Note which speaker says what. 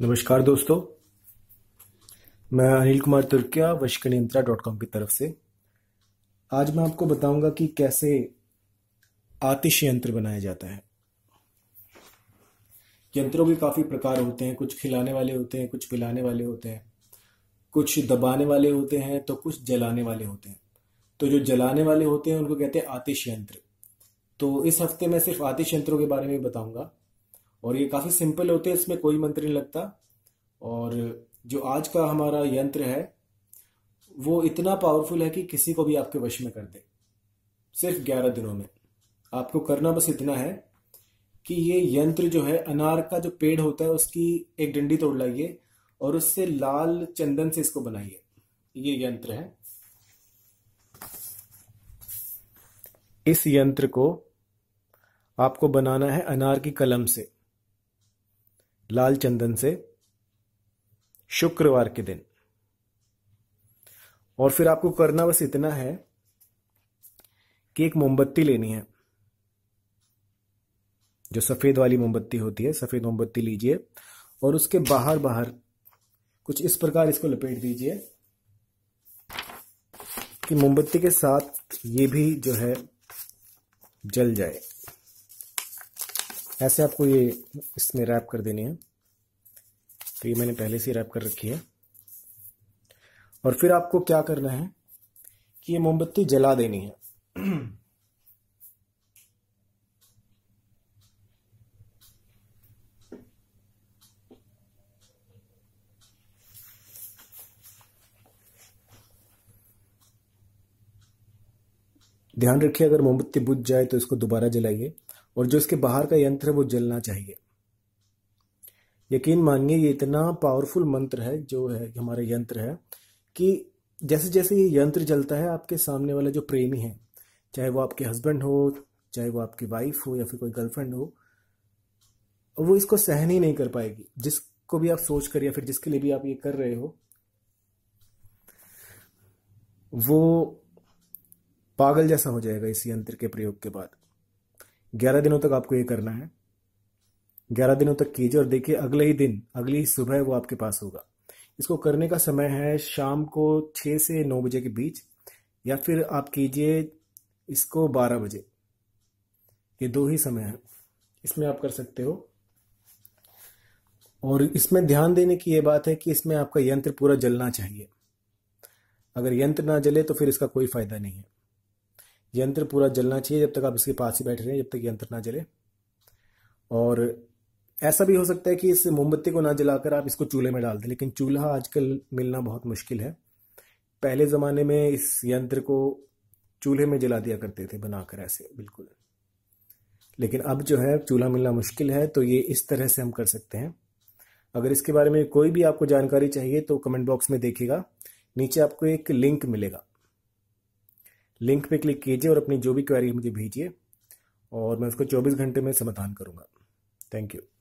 Speaker 1: नमस्कार दोस्तों मैं अनिल कुमार तुर्किया वशकनियंत्रा डॉट कॉम की तरफ से आज मैं आपको बताऊंगा कि कैसे आतिश यंत्र बनाया जाता है यंत्रों के काफ़ी प्रकार होते हैं कुछ खिलाने वाले होते हैं कुछ पिलाने वाले होते हैं कुछ दबाने वाले होते हैं तो कुछ जलाने वाले होते हैं तो जो जलाने वाले होते हैं उनको कहते हैं आतिश यंत्र तो इस हफ्ते मैं सिर्फ आतिश यंत्रों के बारे में बताऊंगा और ये काफ़ी सिंपल होते हैं इसमें कोई मंत्र नहीं लगता और जो आज का हमारा यंत्र है वो इतना पावरफुल है कि किसी को भी आपके वश में कर दे सिर्फ ग्यारह दिनों में आपको करना बस इतना है कि ये यंत्र जो है अनार का जो पेड़ होता है उसकी एक डंडी तोड़ लाइए और उससे लाल चंदन से इसको बनाइए ये यंत्र है इस यंत्र को आपको बनाना है अनार की कलम से लाल चंदन से शुक्रवार के दिन और फिर आपको करना बस इतना है कि एक मोमबत्ती लेनी है जो सफ़ेद वाली मोमबत्ती होती है सफ़ेद मोमबत्ती लीजिए और उसके बाहर बाहर कुछ इस प्रकार इसको लपेट दीजिए कि मोमबत्ती के साथ ये भी जो है जल जाए ऐसे आपको ये इसमें रैप कर देनी है तो ये मैंने पहले से रैप कर रखी है और फिर आपको क्या करना है कि ये मोमबत्ती जला देनी है ध्यान रखिए अगर मोमबत्ती बुझ जाए तो इसको दोबारा जलाइए और जो इसके बाहर का यंत्र है वो जलना चाहिए यकीन मानिए ये इतना पावरफुल मंत्र है जो है हमारा यंत्र है कि जैसे जैसे ये यंत्र जलता है आपके सामने वाला जो प्रेमी है चाहे वो आपके हस्बैंड हो चाहे वो आपकी वाइफ हो या फिर कोई गर्लफ्रेंड हो वो इसको सहन ही नहीं कर पाएगी जिसको भी आप सोच कर या फिर जिसके लिए भी आप ये कर रहे हो वो पागल जैसा हो जाएगा इस यंत्र के प्रयोग के बाद ग्यारह दिनों तक आपको ये करना है ग्यारह दिनों तक कीजिए और देखिए अगले ही दिन अगली ही सुबह वो आपके पास होगा इसको करने का समय है शाम को छः से नौ बजे के बीच या फिर आप कीजिए इसको बारह बजे ये दो ही समय है इसमें आप कर सकते हो और इसमें ध्यान देने की ये बात है कि इसमें आपका यंत्र पूरा जलना चाहिए अगर यंत्र ना जले तो फिर इसका कोई फायदा नहीं है यंत्र पूरा जलना चाहिए जब तक आप इसके पास ही बैठे रहें जब तक यंत्र ना जले और ऐसा भी हो सकता है कि इस मोमबत्ती को ना जलाकर आप इसको चूल्हे में डाल दें लेकिन चूल्हा आजकल मिलना बहुत मुश्किल है पहले ज़माने में इस यंत्र को चूल्हे में जला दिया करते थे बनाकर ऐसे बिल्कुल लेकिन अब जो है चूल्हा मिलना मुश्किल है तो ये इस तरह से हम कर सकते हैं अगर इसके बारे में कोई भी आपको जानकारी चाहिए तो कमेंट बॉक्स में देखिएगा नीचे आपको एक लिंक मिलेगा लिंक पे क्लिक कीजिए और अपनी जो भी क्वेरी मुझे भेजिए और मैं उसको 24 घंटे में समाधान करूँगा थैंक यू